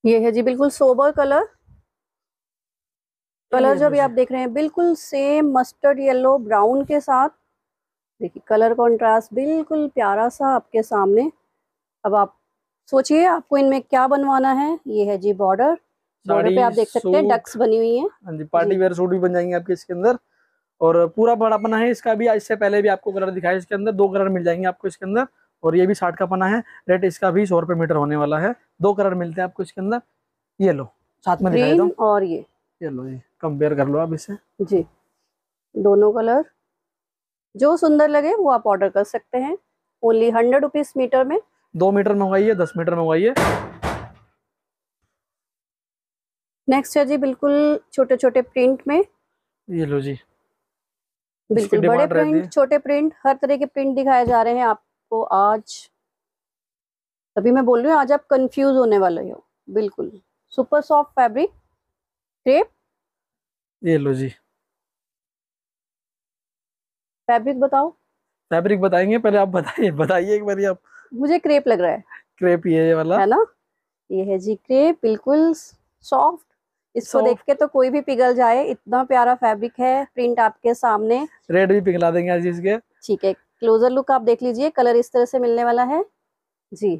ये है जी बिल्कुल सोबर कलर कलर जो भी आप देख रहे हैं बिल्कुल सेम मस्टर्ड येलो ब्राउन के साथ देखिए कलर कॉन्ट्रास्ट बिल्कुल प्यारा सा आपके सामने अब आप सोचिए आपको इनमें क्या बनवाना है ये है जी बॉर्डर बॉर्डर पे आप देख सकते हैं डक्स बनी हुई है पार्टी वेयर सूट भी बन जाएंगे आपके इसके अंदर और पूरा बड़ा पना है इसका भी इससे पहले भी आपको कलर दिखाया इसके अंदर दो कलर मिल जाएंगे आपको इसके अंदर और ये भी साठ का पना है रेट इसका भी सौ रुपए मीटर होने वाला है दो कलर मिलते हैं आपको इसके अंदर ये लो साथ में और ये ये लो ये कंपेयर कर लो आप इसे जी दोनों कलर जो सुंदर लगे वो आप ऑर्डर कर सकते हैं ओनली हंड्रेड रुपीज मीटर में दो मीटर मंगवाइए दस मीटर मंगवाइए नेक्स्ट है जी बिल्कुल छोटे छोटे प्रिंट में ये लो जी बिल्कुल बड़े प्रिंट छोटे प्रिंट हर तरह के प्रिंट दिखाए जा रहे हैं आपको आज अभी मैं बोल रही हूँ आज आप कंफ्यूज होने वाले हो बिल्कुल सुपर सॉफ्ट फैब्रिक क्रेप ये लो जी फैब्रिक बताओ फैब्रिक बताएंगे पहले आप बताइए बताइए एक बार आप मुझे क्रेप लग रहा है क्रेप ये वाला है ना ये है जी क्रेप बिल्कुल सॉफ्ट इसको देख के तो कोई भी पिघल जाए इतना प्यारा फैब्रिक है प्रिंट आपके सामने रेड भी पिघला देंगे आज इसके ठीक है क्लोजर लुक आप देख लीजिए कलर इस तरह से मिलने वाला है जी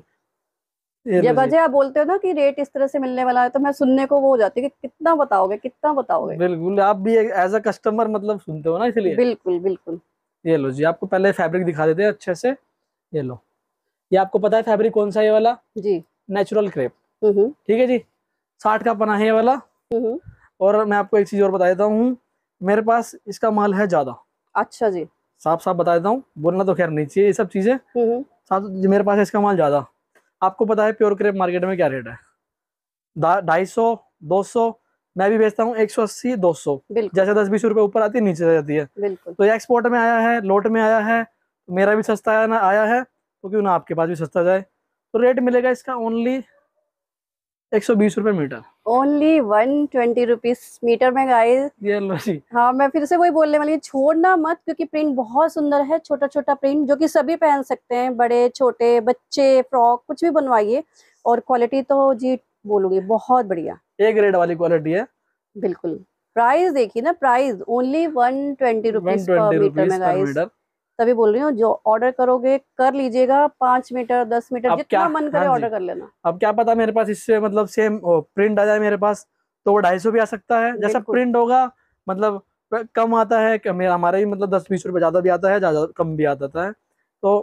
जब अजय आप बोलते हो ना कि रेट इस तरह से मिलने वाला है तो मैं सुनने को वो हो जाती है कि कितना बताओगे कितना बताओगे बिल्कुल आप भी एज अ कस्टमर मतलब सुनते हो ना इसलिए बिल्कुल बिल्कुल ये लो जी आपको पहले फैब्रिक दिखा देते हैं अच्छे से ये लो ये आपको पता है फैब्रिक कौन सा ये वाला जी नेचुरल क्रेप हम्म, हम्म। ठीक है जी साठ का पना है ये वाला हम्म, और मैं आपको एक चीज और बता देता हूँ मेरे पास इसका माल है ज्यादा अच्छा जी साफ साफ बता देता हूँ बोलना तो खैर नहीं चाहिए ये सब चीजें साथ मेरे पास इसका माल ज्यादा आपको पता है प्योर क्रेप मार्केट में क्या रेट है ढाई सौ दो सौ मैं भी बेचता हूँ एक सौ अस्सी दो सौ जैसे दस बीस रुपए ऊपर आती है नीचे जाती है तो ये एक्सपोर्ट में आया है लोट में आया है तो मेरा भी सस्ता आया ना आया है तो क्यों ना आपके पास भी सस्ता जाए तो रेट मिलेगा इसका ओनली एक सौ बीस रूपए metre only one twenty rupees metre में हाँ मैं फिर से वही बोलने वाली छोड़ना मत क्योंकि प्रिंट बहुत सुंदर है छोटा छोटा प्रिंट जो कि सभी पहन सकते हैं बड़े छोटे बच्चे फ्रॉक कुछ भी बनवाइए और क्वालिटी तो जी बोलूंगी बहुत बढ़िया ए ग्रेड वाली क्वालिटी है बिल्कुल प्राइस देखिए ना price only one twenty rupees metre तभी बोल रही हूँ जो ऑर्डर करोगे कर लीजिएगा पांच मीटर दस मीटर जितना मन करे ऑर्डर हाँ कर लेना अब क्या पता मेरे पास इससे मतलब सेम प्रिंट आ जाए मेरे पास तो वो ढाई सौ भी आ सकता है जैसा प्रिंट होगा मतलब कम आता है हमारा भी मतलब दस बीस रुपए ज़्यादा भी आता है ज़्यादा कम भी आता था तो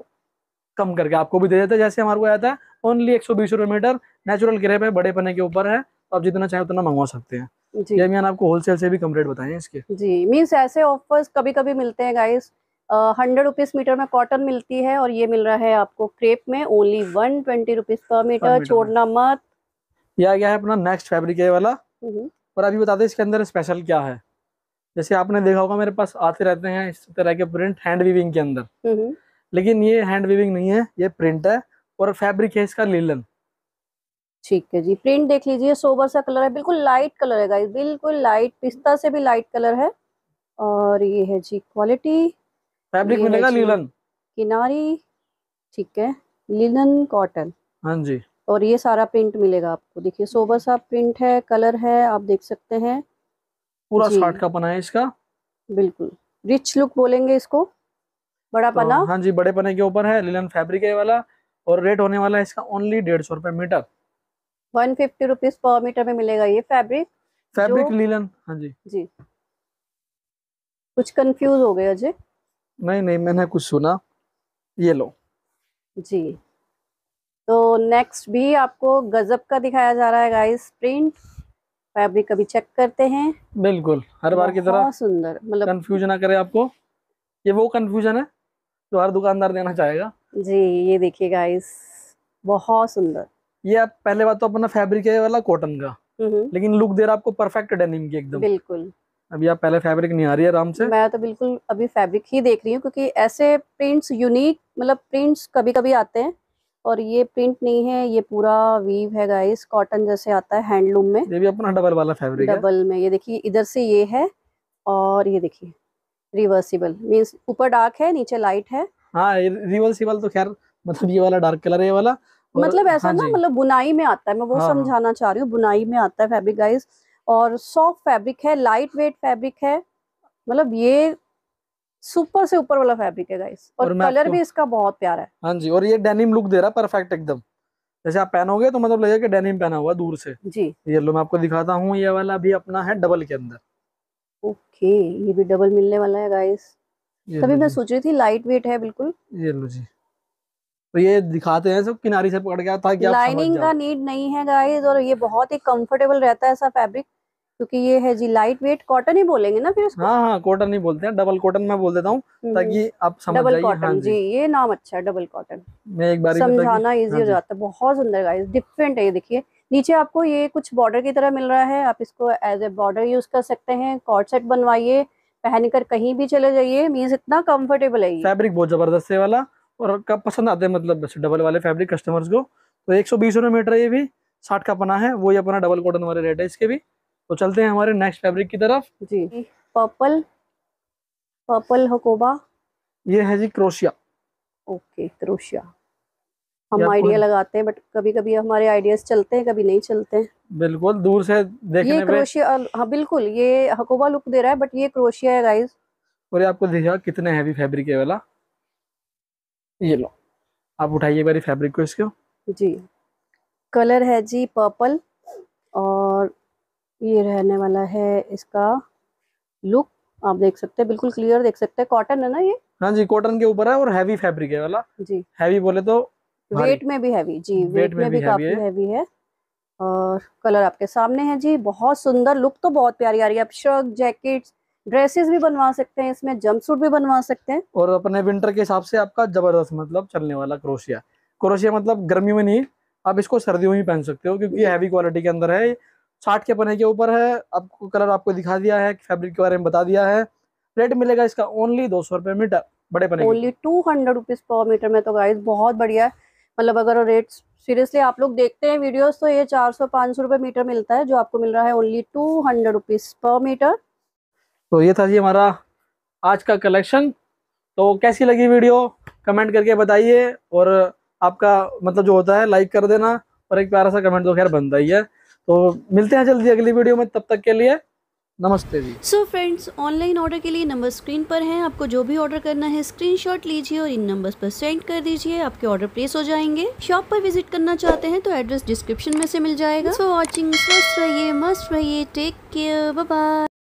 कम करके आपको भी दे देते हैं जैसे हमारे को आता है ओनली एक सौ बीस रुपए मीटर नेचुरल ग्रेप है बड़े पने के ऊपर है तो आप जितना चाहे उतना मंगवा सकते हैं जी मैंने आपको होलसेल से भी कम रेट बताए इसके जी मीन्स ऐसे ऑफर्स कभी कभी मिलते हैं गाइस हंड्रेड रुपीज मीटर में कॉटन मिलती है और ये मिल रहा है आपको क्रेप में only one twenty rupees per metre छोड़ना मत यह आ गया है अपना नेक्स्ट फैब्रिक है वाला हम्म। और अभी बता दें इसके अंदर स्पेशल क्या है जैसे आपने देखा होगा मेरे पास आते रहते हैं इस तरह के प्रिंट हैंड वीविंग के अंदर हम्म। लेकिन ये हैंड वीविंग नहीं है ये प्रिंट है और फैब्रिक है इसका लीलन ठीक है जी प्रिंट देख लीजिए सोबर सा कलर है बिल्कुल लाइट कलर है गाइस बिल्कुल लाइट पिस्ता से भी लाइट कलर है और ये है जी क्वालिटी फैब्रिक मिलेगा लिनन किनारी ठीक है लिनन कॉटन हाँ जी और ये सारा प्रिंट मिलेगा आपको देखिए सोबर सा प्रिंट है कलर है आप देख सकते हैं पूरा शर्ट का पना है इसका बिल्कुल रिच लुक बोलेंगे इसको बड़ा तो, पना हाँ जी बड़े पने के ऊपर है लिनन फैब्रिक है वाला और रेट होने वाला है इसका ओनली डेढ़ सौ रुपए metre one fifty rupees per metre में मिलेगा ये फैब्रिक फैब्रिक लीलन हाँ जी जी कुछ कंफ्यूज हो गए अजय नहीं नहीं मैंने कुछ सुना ये लो जी तो नेक्स्ट भी आपको गजब का दिखाया जा रहा है गाइस प्रिंट फैब्रिक अभी चेक करते हैं बिल्कुल हर बार की तरह सुंदर मतलब कंफ्यूजन ना करे आपको ये वो कंफ्यूजन है जो हर दुकानदार देना चाहेगा जी ये देखिए गाइस बहुत सुंदर ये आप पहले बात तो अपना फैब्रिक है वाला कॉटन का हम्म। लेकिन लुक दे रहा आपको परफेक्ट डेनिम की एकदम बिल्कुल अभी आप पहले फैब्रिक नहीं आ रही है आराम से मैं तो बिल्कुल अभी फैब्रिक ही देख रही हूँ क्योंकि ऐसे प्रिंट्स यूनिक मतलब प्रिंट्स कभी कभी आते हैं और ये प्रिंट नहीं है ये पूरा वीव है गाइस कॉटन जैसे आता है हैंडलूम में ये भी अपना डबल वाला फैब्रिक है डबल में ये देखिए इधर से ये है और ये देखिए रिवर्सिबल मीन्स ऊपर डार्क है नीचे लाइट है हाँ रिवर्सिबल तो खैर मतलब ये वाला डार्क कलर है ये वाला मतलब ऐसा हाँ ना मतलब बुनाई में आता है मैं वो हाँ, हाँ। समझाना चाह रही हूँ बुनाई में आता है फैब्रिक गाइस और सॉफ्ट फैब्रिक है लाइट वेट फैब्रिक है मतलब ये सुपर से ऊपर वाला फैब्रिक है गाइस और, और कलर तो भी इसका बहुत प्यारा है हाँ जी और ये डेनिम लुक दे रहा है परफेक्ट एकदम जैसे आप पहनोगे तो मतलब लगेगा कि डेनिम पहना हुआ दूर से जी ये मैं आपको दिखाता हूँ ये वाला भी अपना है डबल के अंदर ओके ये भी डबल मिलने वाला है गाइस तभी मैं सोच रही थी लाइट वेट है बिल्कुल ये लो जी तो ये दिखाते हैं सब किनारी से पकड़ गया था कि लाइनिंग का नीड नहीं है गाइस और ये बहुत ही कंफर्टेबल रहता है ऐसा फैब्रिक क्योंकि ये है जी लाइट वेट कॉटन ही बोलेंगे ना फिर हाँ हाँ कॉटन ही बोलते हैं डबल कॉटन मैं बोल देता हूँ हम्म, ताकि आप समझ डबल कॉटन हाँ जी ये नाम अच्छा है डबल कॉटन मैं एक बार समझाना इजी हाँ हो जाता है बहुत सुंदर गाइस डिफरेंट है ये देखिए नीचे आपको ये कुछ बॉर्डर की तरह मिल रहा है आप इसको एज ए बॉर्डर यूज कर सकते हैं कॉर्ड सेट बनवाइए पहनकर कहीं भी चले जाइए मीन्स इतना कम्फर्टेबल है फैब्रिक बहुत जबरदस्त है वाला और कब पसंद आते हैं मतलब डबल वाले फैब्रिक कस्टमर्स को तो एक सौ बीस रुपये मीटर ये भी साठ का पना है वो ही अपना डबल कॉटन वाले रेट है इसके भी तो चलते हैं हमारे नेक्स्ट फैब्रिक की तरफ जी पर्पल पर्पल हकोबा ये है जी क्रोशिया ओके क्रोशिया हम आइडिया लगाते हैं बट कभी कभी हमारे आइडियाज चलते हैं कभी नहीं चलते हैं बिल्कुल दूर से देखने ये क्रोशिया हाँ बिल्कुल ये हकोबा लुक दे रहा है बट ये क्रोशिया है गाइस और ये आपको देखा कितने हैवी फैब्रिक है वाला ये लो आप उठाइए एक फैब्रिक को इसको जी कलर है जी पर्पल और ये रहने वाला है इसका लुक आप देख सकते हैं बिल्कुल क्लियर देख सकते हैं कॉटन है ना ये हाँ जी कॉटन के ऊपर है और हैवी फैब्रिक है वाला जी हैवी बोले तो वेट में भी हैवी जी वेट, वेट में, में भी, भी काफी हैवी है और कलर आपके सामने है जी बहुत सुंदर लुक तो बहुत प्यारी आ रही है आप शर्ट जैकेट ड्रेसेस भी बनवा सकते हैं इसमें सूट भी बनवा सकते हैं और अपने विंटर के हिसाब से आपका जबरदस्त मतलब चलने वाला क्रोशिया क्रोशिया मतलब गर्मियों में नहीं आप इसको सर्दियों में ही पहन सकते हो क्योंकि हैवी क्वालिटी के अंदर है साठ के पने के ऊपर है आपको कलर आपको दिखा दिया है फैब्रिक के बारे में बता दिया है रेट मिलेगा इसका ओनली दो सौ मीटर बड़े पने only two hundred rupees per metre में तो गाइस बहुत बढ़िया है मतलब अगर रेट सीरियसली आप लोग देखते हैं वीडियोस तो ये चार सौ पाँच सौ रुपये मीटर मिलता है जो आपको मिल रहा है only two hundred rupees per metre तो ये था जी हमारा आज का कलेक्शन तो कैसी लगी वीडियो कमेंट करके बताइए और आपका मतलब जो होता है लाइक कर देना और एक प्यारा सा कमेंट तो खैर बनता ही है तो मिलते हैं जल्दी अगली वीडियो में तब तक के लिए नमस्ते जी सो फ्रेंड्स ऑनलाइन ऑर्डर के लिए नंबर स्क्रीन पर हैं आपको जो भी ऑर्डर करना है स्क्रीनशॉट लीजिए और इन नंबर्स पर सेंड कर दीजिए आपके ऑर्डर प्लेस हो जाएंगे शॉप पर विजिट करना चाहते हैं तो एड्रेस डिस्क्रिप्शन में से मिल जाएगा सो वॉचिंग स्वस्थ रहिए मस्त रहिए टेक केयर बाय